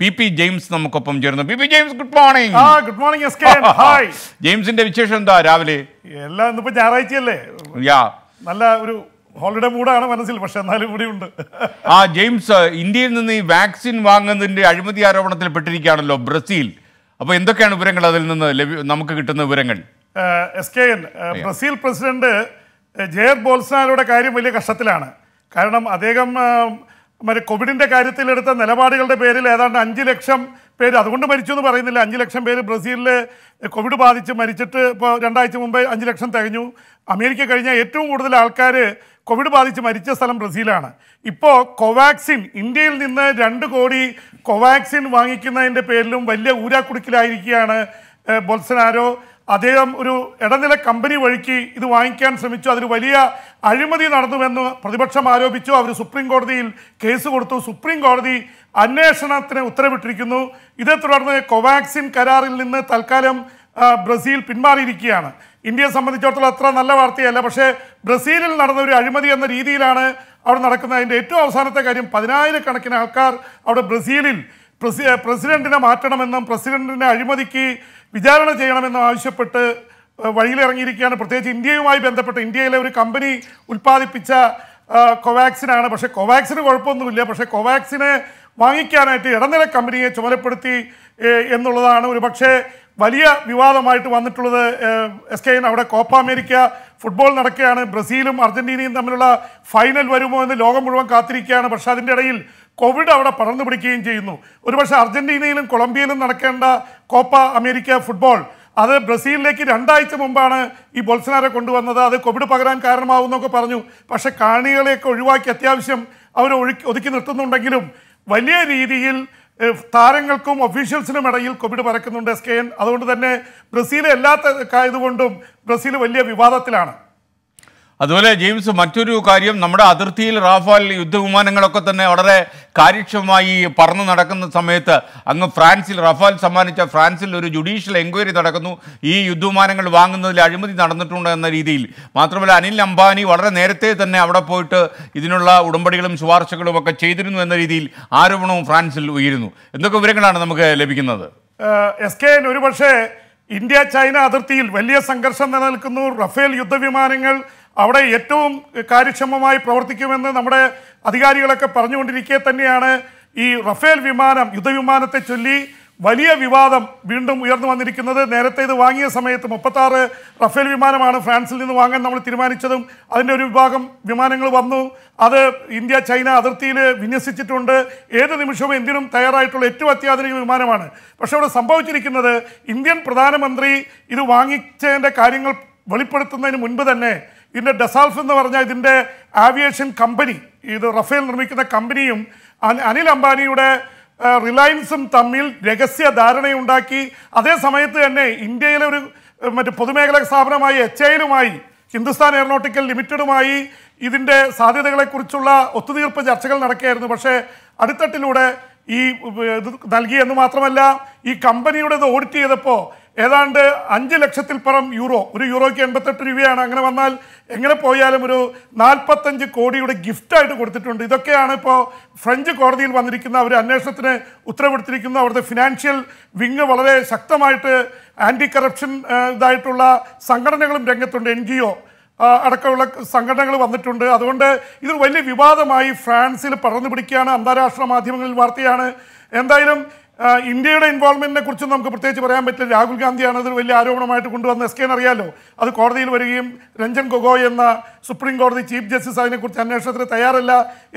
P P James നമുക്കൊപ്പം ചേർന്നു P P James good morning good morning hi ജെയിംസിന്റെ വിശേഷം എന്താ രാവിലെ എല്ലാം ഇന്നിപ്പോ ഞായറാഴ്ചയല്ലേ യാ നല്ല ഒരു ഹോളിഡേ മൂടാണ് മനസ്സിൽ പക്ഷെ എന്നാലും കൂടി ഉണ്ട് ആ ജെയിംസ് ഇന്ത്യയിൽ നിന്ന് ഈ വാക്സിൻ വാങ്ങുന്നതിന്റെ അഴിമതി ആരോപണത്തിൽ പെട്ടിരിക്കുകയാണല്ലോ ബ്രസീൽ അപ്പോൾ എന്തൊക്കെയാണ് വിവരങ്ങൾ അതിൽ നിന്ന് നമുക്ക് കിട്ടുന്ന വിവരങ്ങൾ S K N Brazil president Jair ബോൾസനാരുടെ കാര്യം വലിയ കഷ്ടത്തിലാണ് കാരണം അദ്ദേഹം മറ്റേ കോവിഡിൻ്റെ കാര്യത്തിലെടുത്ത നിലപാടുകളുടെ പേരിൽ ഏതാണ്ട് അഞ്ച് ലക്ഷം പേര് അതുകൊണ്ട് മരിച്ചു എന്ന് പറയുന്നില്ല അഞ്ച് ലക്ഷം പേര് ബ്രസീലിൽ കോവിഡ് ബാധിച്ച് മരിച്ചിട്ട് ഇപ്പോൾ രണ്ടാഴ്ച മുമ്പേ അഞ്ച് ലക്ഷം തികഞ്ഞു അമേരിക്ക കഴിഞ്ഞ ഏറ്റവും കൂടുതൽ ആൾക്കാർ കോവിഡ് ബാധിച്ച് മരിച്ച സ്ഥലം ബ്രസീലാണ് ഇപ്പോൾ കോവാക്സിൻ ഇന്ത്യയിൽ നിന്ന് രണ്ട് കോടി കോവാക്സിൻ വാങ്ങിക്കുന്നതിൻ്റെ പേരിലും വലിയ ഊരാക്കുടുക്കിലായിരിക്കുകയാണ് ബൊൽസനാരോ അദ്ദേഹം ഒരു ഇടനില കമ്പനി വഴിക്ക് ഇത് വാങ്ങിക്കാൻ ശ്രമിച്ചു അതിന് വലിയ അഴിമതി നടന്നുവെന്ന് പ്രതിപക്ഷം ആരോപിച്ചു അവർ സുപ്രീം കോടതിയിൽ കേസ് കൊടുത്തു സുപ്രീം കോടതി അന്വേഷണത്തിന് ഉത്തരവിട്ടിരിക്കുന്നു ഇതേ തുടർന്ന് കോവാക്സിൻ കരാറിൽ നിന്ന് തൽക്കാലം ബ്രസീൽ പിന്മാറിയിരിക്കുകയാണ് ഇന്ത്യയെ സംബന്ധിച്ചിടത്തോളം അത്ര നല്ല വാർത്തയല്ല പക്ഷേ ബ്രസീലിൽ നടന്ന ഒരു അഴിമതി എന്ന രീതിയിലാണ് അവിടെ നടക്കുന്നത് അതിൻ്റെ ഏറ്റവും അവസാനത്തെ കാര്യം പതിനായിരക്കണക്കിന് ആൾക്കാർ അവിടെ ബ്രസീലിൽ പ്രസിഡന്റിനെ മാറ്റണമെന്നും പ്രസിഡന്റിനെ അഴിമതിക്ക് വിചാരണ ചെയ്യണമെന്ന് ആവശ്യപ്പെട്ട് വഴിയിലിറങ്ങിയിരിക്കുകയാണ് പ്രത്യേകിച്ച് ഇന്ത്യയുമായി ബന്ധപ്പെട്ട് ഇന്ത്യയിലെ ഒരു കമ്പനി ഉൽപ്പാദിപ്പിച്ച കൊവാക്സിനാണ് പക്ഷേ കൊവാക്സിന് കുഴപ്പമൊന്നുമില്ല പക്ഷേ കൊവാക്സിന് വാങ്ങിക്കാനായിട്ട് ഇടനില കമ്പനിയെ ചുമതലപ്പെടുത്തി എന്നുള്ളതാണ് ഒരു പക്ഷേ വലിയ വിവാദമായിട്ട് വന്നിട്ടുള്ളത് എസ് കെ അവിടെ കോപ്പ അമേരിക്ക ഫുട്ബോൾ നടക്കുകയാണ് ബ്രസീലും അർജന്റീനയും തമ്മിലുള്ള ഫൈനൽ വരുമോ എന്ന് ലോകം മുഴുവൻ കാത്തിരിക്കുകയാണ് പക്ഷേ അതിൻ്റെ ഇടയിൽ കോവിഡ് അവിടെ പടർന്നു പിടിക്കുകയും ചെയ്യുന്നു ഒരുപക്ഷെ അർജന്റീനയിലും കൊളംബിയയിലും നടക്കേണ്ട കോപ്പ അമേരിക്ക ഫുട്ബോൾ അത് ബ്രസീലിലേക്ക് രണ്ടാഴ്ച മുമ്പാണ് ഈ ബോൾസനാരെ കൊണ്ടുവന്നത് അത് കോവിഡ് പകരാൻ കാരണമാവുമെന്നൊക്കെ പറഞ്ഞു പക്ഷെ കാണികളെയൊക്കെ ഒഴിവാക്കി അത്യാവശ്യം അവർ ഒഴുക്കി ഒതുക്കി നിർത്തുന്നുണ്ടെങ്കിലും വലിയ രീതിയിൽ താരങ്ങൾക്കും ഒഫീഷ്യൽസിനും ഇടയിൽ കോവിഡ് പരക്കുന്നുണ്ട് എസ് കെ എൻ അതുകൊണ്ട് തന്നെ ബ്രസീൽ അല്ലാത്ത ഇതുകൊണ്ടും ബ്രസീൽ വലിയ വിവാദത്തിലാണ് അതുപോലെ ജെയിംസ് മറ്റൊരു കാര്യം നമ്മുടെ അതിർത്തിയിൽ റാഫാൽ യുദ്ധവിമാനങ്ങളൊക്കെ തന്നെ വളരെ കാര്യക്ഷമമായി പറന്നു നടക്കുന്ന സമയത്ത് അങ്ങ് ഫ്രാൻസിൽ റഫാൽ സമ്മാനിച്ച ഫ്രാൻസിൽ ഒരു ജുഡീഷ്യൽ എൻക്വയറി നടക്കുന്നു ഈ യുദ്ധവിമാനങ്ങൾ വാങ്ങുന്നതിൽ അഴിമതി നടന്നിട്ടുണ്ട് എന്ന രീതിയിൽ മാത്രമല്ല അനിൽ അംബാനി വളരെ നേരത്തെ തന്നെ അവിടെ പോയിട്ട് ഇതിനുള്ള ഉടമ്പടികളും ശുപാർശകളും ഒക്കെ ചെയ്തിരുന്നു എന്ന രീതിയിൽ ആരോപണവും ഫ്രാൻസിൽ ഉയരുന്നു എന്തൊക്കെ വിവരങ്ങളാണ് നമുക്ക് ലഭിക്കുന്നത് എസ് കെ ഒരു പക്ഷേ ഇന്ത്യ ചൈന അതിർത്തിയിൽ വലിയ സംഘർഷം നിലനിൽക്കുന്നു റഫേൽ യുദ്ധവിമാനങ്ങൾ അവിടെ ഏറ്റവും കാര്യക്ഷമമായി പ്രവർത്തിക്കുമെന്ന് നമ്മുടെ അധികാരികളൊക്കെ പറഞ്ഞുകൊണ്ടിരിക്കെ തന്നെയാണ് ഈ റഫേൽ വിമാനം യുദ്ധവിമാനത്തെ ചൊല്ലി വലിയ വിവാദം വീണ്ടും ഉയർന്നു വന്നിരിക്കുന്നത് നേരത്തെ ഇത് വാങ്ങിയ സമയത്ത് മുപ്പത്താറ് റഫേൽ വിമാനമാണ് ഫ്രാൻസിൽ നിന്ന് വാങ്ങാൻ നമ്മൾ തീരുമാനിച്ചതും അതിൻ്റെ ഒരു വിഭാഗം വിമാനങ്ങൾ വന്നു അത് ഇന്ത്യ ചൈന അതിർത്തിയിൽ വിന്യസിച്ചിട്ടുണ്ട് ഏത് നിമിഷവും എന്തിനും തയ്യാറായിട്ടുള്ള ഏറ്റവും അത്യാധുനിക വിമാനമാണ് പക്ഷേ അവിടെ സംഭവിച്ചിരിക്കുന്നത് ഇന്ത്യൻ പ്രധാനമന്ത്രി ഇത് വാങ്ങിച്ചതിൻ്റെ കാര്യങ്ങൾ വെളിപ്പെടുത്തുന്നതിന് മുൻപ് തന്നെ ഇതിൻ്റെ ഡെസാൾഫ് എന്ന് പറഞ്ഞാൽ ഇതിൻ്റെ ആവിയേഷൻ കമ്പനി ഇത് റഫേൽ നിർമ്മിക്കുന്ന കമ്പനിയും അനിൽ അംബാനിയുടെ റിലയൻസും തമ്മിൽ രഹസ്യ ധാരണയുണ്ടാക്കി അതേ സമയത്ത് തന്നെ ഇന്ത്യയിലെ ഒരു മറ്റ് പൊതുമേഖലാ സ്ഥാപനമായ എച്ച് ഐയിലുമായി ഹിന്ദുസ്ഥാൻ എയറോനോട്ടിക്കൽ ലിമിറ്റഡുമായി ഇതിൻ്റെ സാധ്യതകളെക്കുറിച്ചുള്ള ഒത്തുതീർപ്പ് ചർച്ചകൾ നടക്കുകയായിരുന്നു പക്ഷേ അടുത്തട്ടിലൂടെ ഈ ഇത് നൽകിയെന്ന് എന്ന് മാത്രമല്ല ഈ കമ്പനിയുടെ ഇത് ഓഡിറ്റ് ചെയ്തപ്പോൾ ഏതാണ്ട് അഞ്ച് ലക്ഷത്തിൽ പരം യൂറോ ഒരു യൂറോയ്ക്ക് എൺപത്തെട്ട് രൂപയാണ് അങ്ങനെ വന്നാൽ എങ്ങനെ പോയാലും ഒരു നാൽപ്പത്തഞ്ച് കോടിയുടെ ഗിഫ്റ്റായിട്ട് കൊടുത്തിട്ടുണ്ട് ഇതൊക്കെയാണ് ഇപ്പോൾ ഫ്രഞ്ച് കോടതിയിൽ വന്നിരിക്കുന്ന അവർ അന്വേഷണത്തിന് ഉത്തരവെടുത്തിരിക്കുന്നു അവിടുത്തെ ഫിനാൻഷ്യൽ വിങ് വളരെ ശക്തമായിട്ട് ആൻറ്റി കറപ്ഷൻ ഇതായിട്ടുള്ള സംഘടനകളും രംഗത്തുണ്ട് എൻ ജി ഒ അടക്കമുള്ള സംഘടനകൾ വന്നിട്ടുണ്ട് അതുകൊണ്ട് ഇത് വലിയ വിവാദമായി ഫ്രാൻസിൽ പടർന്നു പിടിക്കുകയാണ് അന്താരാഷ്ട്ര മാധ്യമങ്ങളിൽ വാർത്തയാണ് എന്തായാലും ഇന്ത്യയുടെ ഇൻവോൾവ്മെന്റിനെ കുറിച്ചും നമുക്ക് പ്രത്യേകിച്ച് പറയാൻ പറ്റില്ല രാഹുൽ ഗാന്ധിയാണ് അത് വലിയ ആരോപണമായിട്ട് കൊണ്ടുവന്ന എസ് കെൻ അറിയാലോ അത് കോടതിയിൽ വരികയും രഞ്ജൻ ഗൊഗോയ് എന്ന സുപ്രീം കോടതി ചീഫ് ജസ്റ്റിസ് അതിനെക്കുറിച്ച് അന്വേഷണത്തിന് തയ്യാറല്ല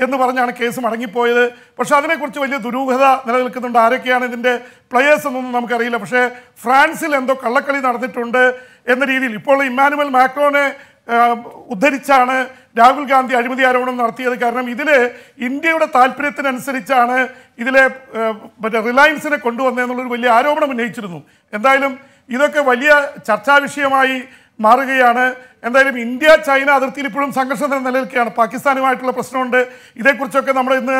എന്ന് പറഞ്ഞാണ് കേസ് മടങ്ങിപ്പോയത് പക്ഷെ അതിനെക്കുറിച്ച് വലിയ ദുരൂഹത നിലനിൽക്കുന്നുണ്ട് ആരൊക്കെയാണ് ഇതിൻ്റെ പ്ലെയേഴ്സ് എന്നൊന്നും നമുക്കറിയില്ല പക്ഷേ ഫ്രാൻസിൽ എന്തോ കള്ളക്കളി നടന്നിട്ടുണ്ട് എന്ന രീതിയിൽ ഇപ്പോൾ ഇമ്മാനുവൽ മാക്രോനെ ഉദ്ധരിച്ചാണ് രാഹുൽ ഗാന്ധി അഴിമതി ആരോപണം നടത്തിയത് കാരണം ഇതിൽ ഇന്ത്യയുടെ താല്പര്യത്തിനനുസരിച്ചാണ് ഇതിലെ മറ്റേ റിലയൻസിനെ കൊണ്ടുവന്നതെന്നുള്ളൊരു വലിയ ആരോപണം ഉന്നയിച്ചിരുന്നു എന്തായാലും ഇതൊക്കെ വലിയ ചർച്ചാ വിഷയമായി മാറുകയാണ് എന്തായാലും ഇന്ത്യ ചൈന അതിർത്തിയിൽ ഇപ്പോഴും സംഘർഷം നിലനിൽക്കുകയാണ് പാകിസ്ഥാനുമായിട്ടുള്ള പ്രശ്നമുണ്ട് ഇതേക്കുറിച്ചൊക്കെ നമ്മൾ ഇന്ന്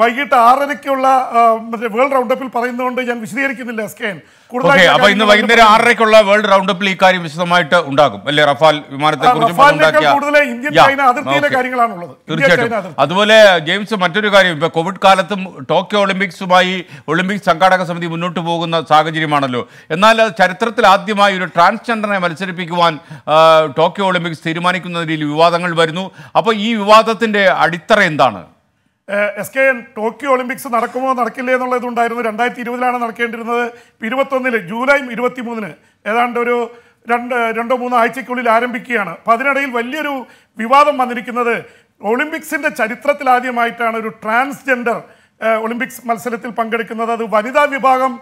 വൈകിട്ട് ആറരയ്ക്കുള്ള മറ്റേ വേൾഡ് റൗണ്ടപ്പിൽ പറയുന്നതുകൊണ്ട് ഞാൻ വിശദീകരിക്കുന്നില്ല സ്കേൻ കൂടുതലായി ഇന്ന് വൈകുന്നേരം ആറരയ്ക്കുള്ള വേൾഡ് റൗണ്ടപ്പിൽ ഈ കാര്യം വിശദമായിട്ട് ഉണ്ടാകും അല്ലെ റഫാൽ വിമാനത്തെ കുറിച്ച് ഇന്ത്യൻ അതിർത്തിയിലെ തീർച്ചയായിട്ടും അതുപോലെ ജെയിംസ് മറ്റൊരു കാര്യം ഇപ്പൊ കോവിഡ് കാലത്തും ടോക്കിയോ ഒളിമ്പിക്സുമായി ഒളിമ്പിക്സ് സംഘാടക സമിതി മുന്നോട്ട് പോകുന്ന സാഹചര്യമാണല്ലോ എന്നാൽ ചരിത്രത്തിൽ ആദ്യമായി ഒരു ട്രാൻസ്ജെൻഡറിനെ മത്സരിപ്പിക്കുവാൻ ടോക്കിയോ ഒളിമ്പിക്സ് തീരുമാനിക്കുന്നതിൽ വിവാദങ്ങൾ വരുന്നു അപ്പോൾ ഈ വിവാദത്തിന്റെ അടിത്തറ എന്താണ് S K N Tokyo Olympics നടക്കുമോ നടക്കില്ലേ എന്നുള്ളത് ഉണ്ടായിരുന്നു രണ്ടായിരത്തി ഇരുപതിലാണ് നടക്കേണ്ടിരുന്നത് ഇരുപത്തൊന്നില് ജൂലൈ ഇരുപത്തി മൂന്നിന് ഏതാണ്ട് ഒരു രണ്ട് രണ്ടോ മൂന്നോ ആഴ്ചയ്ക്കുള്ളിൽ ആരംഭിക്കുകയാണ് അപ്പോൾ അതിനിടയിൽ വലിയൊരു വിവാദം വന്നിരിക്കുന്നത് ഒളിമ്പിക്സിൻ്റെ ചരിത്രത്തിൽ ആദ്യമായിട്ടാണ് ഒരു ട്രാൻസ്ജെൻഡർ ഒളിമ്പിക്സ് മത്സരത്തിൽ പങ്കെടുക്കുന്നത് അത് വനിതാ വിഭാഗം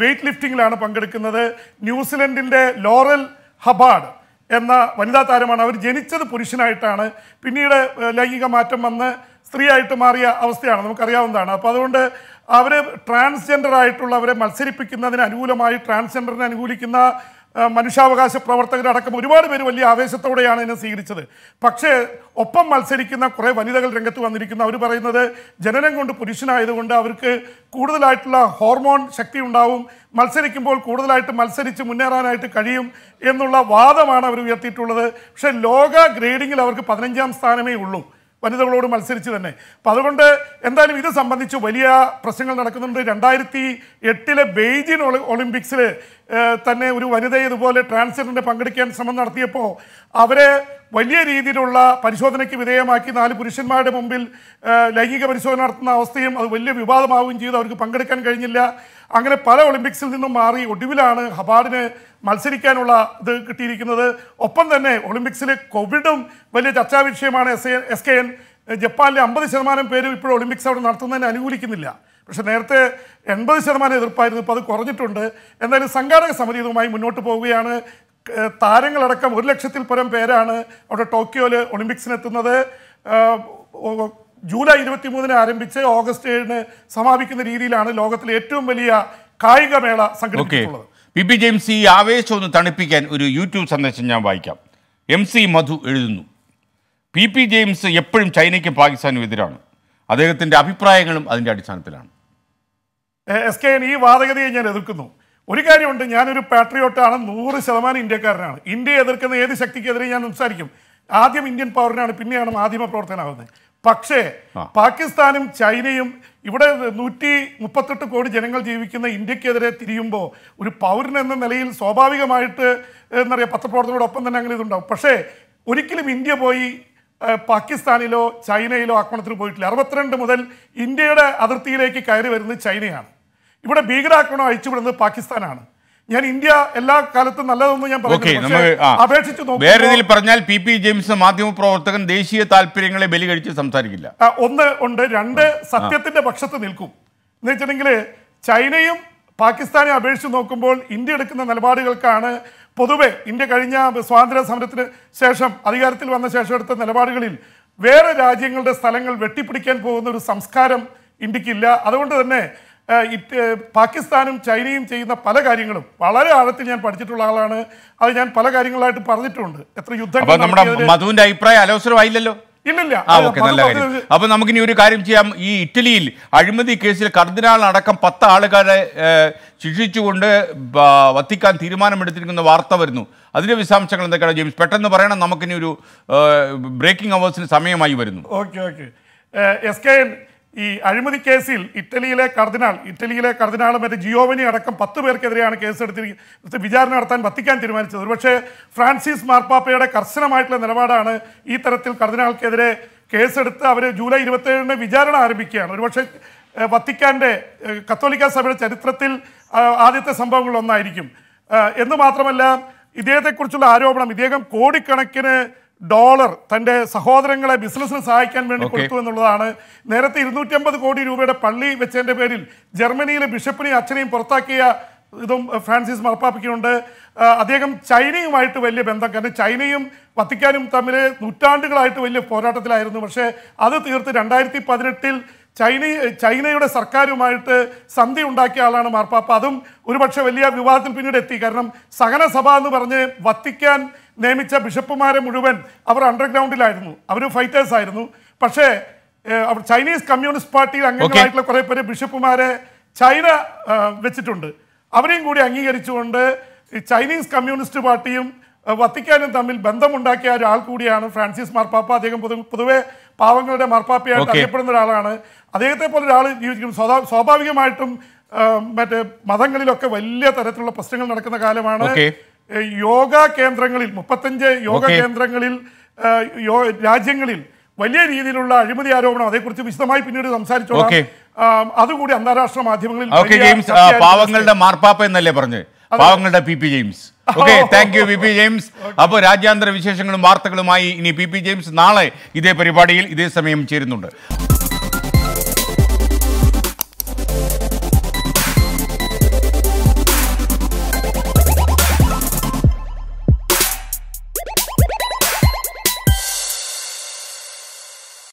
വെയ്റ്റ് ലിഫ്റ്റിങ്ങിലാണ് പങ്കെടുക്കുന്നത് ന്യൂസിലൻഡിൻ്റെ ലോറൽ ഹബാഡ് എന്ന വനിതാ താരമാണ് അവർ ജനിച്ചത് പുരുഷനായിട്ടാണ് പിന്നീട് ലൈംഗിക മാറ്റം വന്ന് സ്ത്രീയായിട്ട് മാറിയ അവസ്ഥയാണ് നമുക്കറിയാവുന്നതാണ് അപ്പോൾ അതുകൊണ്ട് അവരെ ട്രാൻസ്ജെൻഡർ ആയിട്ടുള്ള അവരെ മത്സരിപ്പിക്കുന്നതിന് അനുകൂലമായി ട്രാൻസ്ജെൻഡറിനെ അനുകൂലിക്കുന്ന മനുഷ്യാവകാശ പ്രവർത്തകരടക്കം ഒരുപാട് പേര് വലിയ ആവേശത്തോടെയാണ് ഇതിനെ സ്വീകരിച്ചത് പക്ഷേ ഒപ്പം മത്സരിക്കുന്ന കുറേ വനിതകൾ രംഗത്ത് വന്നിരിക്കുന്നു അവർ പറയുന്നത് ജനനം കൊണ്ട് പുരുഷനായതുകൊണ്ട് അവർക്ക് കൂടുതലായിട്ടുള്ള ഹോർമോൺ ശക്തി ഉണ്ടാവും മത്സരിക്കുമ്പോൾ കൂടുതലായിട്ട് മത്സരിച്ച് മുന്നേറാനായിട്ട് കഴിയും എന്നുള്ള വാദമാണ് അവർ ഉയർത്തിയിട്ടുള്ളത് പക്ഷേ ലോക ഗ്രേഡിങ്ങിൽ അവർക്ക് പതിനഞ്ചാം സ്ഥാനമേ ഉള്ളൂ വനിതകളോട് മത്സരിച്ച് തന്നെ അപ്പം അതുകൊണ്ട് എന്തായാലും ഇത് സംബന്ധിച്ച് വലിയ പ്രശ്നങ്ങൾ നടക്കുന്നുണ്ട് രണ്ടായിരത്തി എട്ടിലെ ബെയ്ജിൻ ഒളിമ്പിക്സിൽ തന്നെ ഒരു വനിതയെ ഇതുപോലെ ട്രാൻസ്ജെൻഡറിനെ പങ്കെടുക്കാൻ ശ്രമം നടത്തിയപ്പോൾ അവരെ വലിയ രീതിയിലുള്ള പരിശോധനയ്ക്ക് വിധേയമാക്കി നാല് പുരുഷന്മാരുടെ മുമ്പിൽ ലൈംഗിക പരിശോധന നടത്തുന്ന അവസ്ഥയും അത് വലിയ വിവാദമാവുകയും ചെയ്തു അവർക്ക് പങ്കെടുക്കാൻ കഴിഞ്ഞില്ല അങ്ങനെ പല ഒളിമ്പിക്സിൽ നിന്നും മാറി ഒടുവിലാണ് ഹബാഡിന് മത്സരിക്കാനുള്ള ഇത് കിട്ടിയിരിക്കുന്നത് ഒപ്പം തന്നെ ഒളിമ്പിക്സിൽ കോവിഡും വലിയ ചർച്ചാ വിഷയമാണ് എസ് എസ് കെ എൻ ജപ്പാനിലെ അമ്പത് ശതമാനം പേരും ഇപ്പോഴും ഒളിമ്പിക്സ് അവിടെ നടത്തുന്നതിന് അനുകൂലിക്കുന്നില്ല പക്ഷെ നേരത്തെ എൺപത് ശതമാനം എതിർപ്പായിരുന്നു ഇപ്പോൾ അത് കുറഞ്ഞിട്ടുണ്ട് എന്തായാലും സംഘാടക സമിതി ഇതുമായി മുന്നോട്ട് പോവുകയാണ് താരങ്ങളടക്കം ഒരു ലക്ഷത്തിൽ പരം പേരാണ് അവിടെ ടോക്കിയോയിൽ ഒളിമ്പിക്സിനെത്തുന്നത് ജൂലൈ ഇരുപത്തി മൂന്നിന് ആരംഭിച്ച് ഓഗസ്റ്റ് ഏഴിന് സമാപിക്കുന്ന രീതിയിലാണ് ലോകത്തിലെ ഏറ്റവും വലിയ കായികമേള സംഘടിപ്പിച്ചിട്ടുള്ളത് പി പി ഈ ആവേശം ഒന്ന് തണുപ്പിക്കാൻ ഒരു യൂട്യൂബ് സന്ദേശം ഞാൻ വായിക്കാം എം സി മധു എഴുതുന്നു പി പി ജെയിംസ് എപ്പോഴും ചൈനയ്ക്കും പാകിസ്ഥാനും എതിരാണ് അദ്ദേഹത്തിൻ്റെ അഭിപ്രായങ്ങളും അതിൻ്റെ അടിസ്ഥാനത്തിലാണ് എസ് കെ ഈ വാദഗതിയെ ഞാൻ എതിർക്കുന്നു ഒരു കാര്യമുണ്ട് ഞാനൊരു പാട്രിയോട്ടാണ് നൂറ് ശതമാനം ഇന്ത്യക്കാരനാണ് ഇന്ത്യയെ എതിർക്കുന്ന ഏത് ശക്തിക്കെതിരെ ഞാൻ സംസാരിക്കും ആദ്യം ഇന്ത്യൻ പൗരനാണ് പിന്നെയാണ് മാധ്യമ പ്രവർത്തനമാകുന്നത് പക്ഷേ പാകിസ്ഥാനും ചൈനയും ഇവിടെ നൂറ്റി മുപ്പത്തെട്ട് കോടി ജനങ്ങൾ ജീവിക്കുന്ന ഇന്ത്യക്കെതിരെ തിരിയുമ്പോൾ ഒരു പൗരൻ എന്ന നിലയിൽ സ്വാഭാവികമായിട്ട് എന്താ പറയുക പത്രപ്രവർത്തനോടൊപ്പം തന്നെ അങ്ങനെ ഇതുണ്ടാവും പക്ഷേ ഒരിക്കലും ഇന്ത്യ പോയി പാകിസ്ഥാനിലോ ചൈനയിലോ ആക്രമണത്തിന് പോയിട്ടില്ല അറുപത്തിരണ്ട് മുതൽ ഇന്ത്യയുടെ അതിർത്തിയിലേക്ക് കയറി വരുന്നത് ചൈനയാണ് ഇവിടെ ഭീകരാക്രമണം അഴിച്ചുവിടുന്നത് പാകിസ്ഥാനാണ് ഞാൻ ഇന്ത്യ എല്ലാ കാലത്തും നല്ലതൊന്നും ഞാൻ അപേക്ഷിച്ച് വേറെ രീതിയിൽ പറഞ്ഞാൽ പി പി ജെയിംസ് മാധ്യമ പ്രവർത്തകൻ ദേശീയ താല്പര്യങ്ങളെ ബലി കഴിച്ച് സംസാരിക്കില്ല ഒന്ന് ഉണ്ട് രണ്ട് സത്യത്തിന്റെ പക്ഷത്ത് നിൽക്കും എന്ന് വെച്ചിട്ടുണ്ടെങ്കിൽ ചൈനയും പാകിസ്ഥാനെ അപേക്ഷിച്ച് നോക്കുമ്പോൾ ഇന്ത്യ എടുക്കുന്ന നിലപാടുകൾക്കാണ് പൊതുവെ ഇന്ത്യ കഴിഞ്ഞ സ്വാതന്ത്ര്യ സമരത്തിന് ശേഷം അധികാരത്തിൽ വന്ന ശേഷം എടുത്ത നിലപാടുകളിൽ വേറെ രാജ്യങ്ങളുടെ സ്ഥലങ്ങൾ വെട്ടിപ്പിടിക്കാൻ പോകുന്ന ഒരു സംസ്കാരം ഇന്ത്യക്കില്ല അതുകൊണ്ട് തന്നെ പാകിസ്ഥാനും ചൈനയും ചെയ്യുന്ന പല കാര്യങ്ങളും വളരെ ആഴത്തിൽ ഞാൻ പഠിച്ചിട്ടുള്ള ആളാണ് അത് ഞാൻ പല കാര്യങ്ങളായിട്ട് പറഞ്ഞിട്ടുണ്ട് എത്ര യുദ്ധം മധുവിന്റെ അഭിപ്രായം അലോസരമായില്ലല്ലോ ഇല്ലില്ല നല്ല കാര്യം അപ്പൊ നമുക്ക് ഇനി ഒരു കാര്യം ചെയ്യാം ഈ ഇറ്റലിയിൽ അഴിമതി കേസിൽ കർദിനാൾ അടക്കം പത്ത് ആളുകളെ ശിക്ഷിച്ചുകൊണ്ട് വത്തിക്കാൻ തീരുമാനമെടുത്തിരിക്കുന്ന വാർത്ത വരുന്നു അതിന്റെ വിശദാംശങ്ങൾ എന്തൊക്കെയാണ് ജെയിംസ് പെട്ടെന്ന് പറയണം നമുക്കിനി ഒരു ബ്രേക്കിംഗ് അവേഴ്സിന് സമയമായി വരുന്നു ഓക്കെ ഓക്കെ എസ് കെ ഈ അഴിമതി കേസിൽ ഇറ്റലിയിലെ കർദിനാൾ ഇറ്റലിയിലെ കർദിനാൾ മറ്റേ ജിയോവനി അടക്കം പത്ത് പേർക്കെതിരെയാണ് കേസ് വിചാരണ നടത്താൻ വത്തിക്കാൻ തീരുമാനിച്ചത് ഒരുപക്ഷെ ഫ്രാൻസിസ് മാർപ്പാപ്പയുടെ കർശനമായിട്ടുള്ള നിലപാടാണ് ഈ തരത്തിൽ കർദിനാൾക്കെതിരെ കേസെടുത്ത് അവർ ജൂലൈ ഇരുപത്തേഴിന് വിചാരണ ആരംഭിക്കുകയാണ് ഒരുപക്ഷെ വത്തിക്കാൻ്റെ കത്തോലിക്ക സഭയുടെ ചരിത്രത്തിൽ ആദ്യത്തെ സംഭവങ്ങളൊന്നായിരിക്കും ഒന്നായിരിക്കും എന്ന് മാത്രമല്ല ഇദ്ദേഹത്തെക്കുറിച്ചുള്ള ആരോപണം ഇദ്ദേഹം കോടിക്കണക്കിന് ഡോളർ തൻ്റെ സഹോദരങ്ങളെ ബിസിനസ്സിന് സഹായിക്കാൻ വേണ്ടി കൊടുത്തു എന്നുള്ളതാണ് നേരത്തെ ഇരുന്നൂറ്റി അമ്പത് കോടി രൂപയുടെ പള്ളി വെച്ചതിൻ്റെ പേരിൽ ജർമ്മനിയിലെ ബിഷപ്പിനെയും അച്ഛനെയും പുറത്താക്കിയ ഇതും ഫ്രാൻസിസ് മറപ്പാപ്പിക്കുന്നുണ്ട് അദ്ദേഹം ചൈനയുമായിട്ട് വലിയ ബന്ധം കാരണം ചൈനയും വത്തിക്കാനും തമ്മിൽ നൂറ്റാണ്ടുകളായിട്ട് വലിയ പോരാട്ടത്തിലായിരുന്നു പക്ഷേ അത് തീർത്ത് രണ്ടായിരത്തി പതിനെട്ടിൽ ചൈന ചൈനയുടെ സർക്കാരുമായിട്ട് സന്ധി ഉണ്ടാക്കിയ ആളാണ് മാർപ്പാപ്പ അതും ഒരുപക്ഷെ വലിയ വിവാദത്തിൽ പിന്നീട് എത്തി കാരണം സഹനസഭ എന്ന് പറഞ്ഞ് വത്തിക്കാൻ നിയമിച്ച ബിഷപ്പുമാരെ മുഴുവൻ അവർ അണ്ടർഗ്രൗണ്ടിലായിരുന്നു അവർ ഫൈറ്റേഴ്സ് ആയിരുന്നു പക്ഷേ ചൈനീസ് കമ്മ്യൂണിസ്റ്റ് പാർട്ടിയിൽ അംഗങ്ങളായിട്ടുള്ള കുറെ പേര് ബിഷപ്പുമാരെ ചൈന വെച്ചിട്ടുണ്ട് അവരെയും കൂടി അംഗീകരിച്ചുകൊണ്ട് ചൈനീസ് കമ്മ്യൂണിസ്റ്റ് പാർട്ടിയും വത്തിക്കാനും തമ്മിൽ ബന്ധമുണ്ടാക്കിയ ഒരാൾ കൂടിയാണ് ഫ്രാൻസിസ് മാർപ്പാപ്പ അദ്ദേഹം പൊതുവെ പാവങ്ങളുടെ മാർപ്പാപ്പയായിട്ട് അറിയപ്പെടുന്ന ഒരാളാണ് അദ്ദേഹത്തെ പോലെ ഒരാൾ ജീവിക്കും സ്വാഭാവികമായിട്ടും മറ്റേ മതങ്ങളിലൊക്കെ വലിയ തരത്തിലുള്ള പ്രശ്നങ്ങൾ നടക്കുന്ന കാലമാണ് യോഗ കേന്ദ്രങ്ങളിൽ മുപ്പത്തഞ്ച് യോഗ കേന്ദ്രങ്ങളിൽ രാജ്യങ്ങളിൽ വലിയ രീതിയിലുള്ള അഴിമതി ആരോപണം അതേക്കുറിച്ച് വിശദമായി പിന്നീട് സംസാരിച്ചോളാം അതുകൂടി അന്താരാഷ്ട്ര മാധ്യമങ്ങളിൽ ജെയിംസ് പാവങ്ങളുടെ മാർപ്പാപ്പ എന്നല്ലേ പറഞ്ഞു പാവങ്ങളുടെ P P James okay thank you P P James അപ്പോൾ രാജ്യാന്തര വിശേഷങ്ങളും വാർത്തകളുമായി ഇനി പി പി ജെയിംസ് നാളെ ഇതേ പരിപാടിയിൽ ഇതേ സമയം ചേരുന്നുണ്ട്